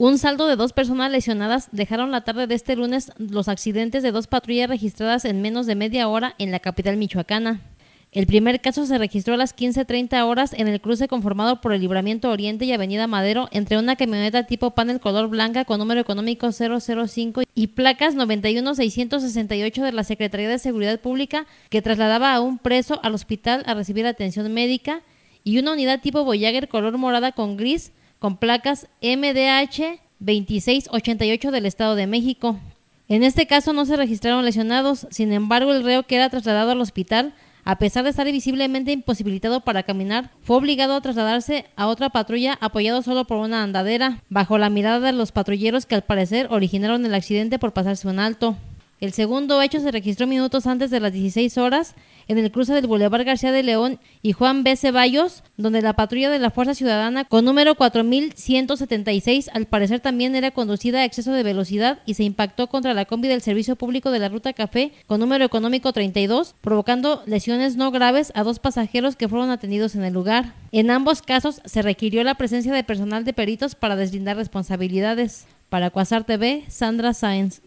Un saldo de dos personas lesionadas dejaron la tarde de este lunes los accidentes de dos patrullas registradas en menos de media hora en la capital michoacana. El primer caso se registró a las 15.30 horas en el cruce conformado por el Libramiento Oriente y Avenida Madero entre una camioneta tipo panel color blanca con número económico 005 y placas 91668 de la Secretaría de Seguridad Pública que trasladaba a un preso al hospital a recibir atención médica y una unidad tipo Voyager color morada con gris con placas MDH 2688 del Estado de México. En este caso no se registraron lesionados, sin embargo el reo que era trasladado al hospital, a pesar de estar visiblemente imposibilitado para caminar, fue obligado a trasladarse a otra patrulla apoyado solo por una andadera, bajo la mirada de los patrulleros que al parecer originaron el accidente por pasarse un alto. El segundo hecho se registró minutos antes de las 16 horas en el cruce del Boulevard García de León y Juan B. Ceballos, donde la patrulla de la Fuerza Ciudadana con número 4176 al parecer también era conducida a exceso de velocidad y se impactó contra la combi del Servicio Público de la Ruta Café con número económico 32, provocando lesiones no graves a dos pasajeros que fueron atendidos en el lugar. En ambos casos se requirió la presencia de personal de peritos para deslindar responsabilidades. Para Cuasar TV, Sandra Sáenz.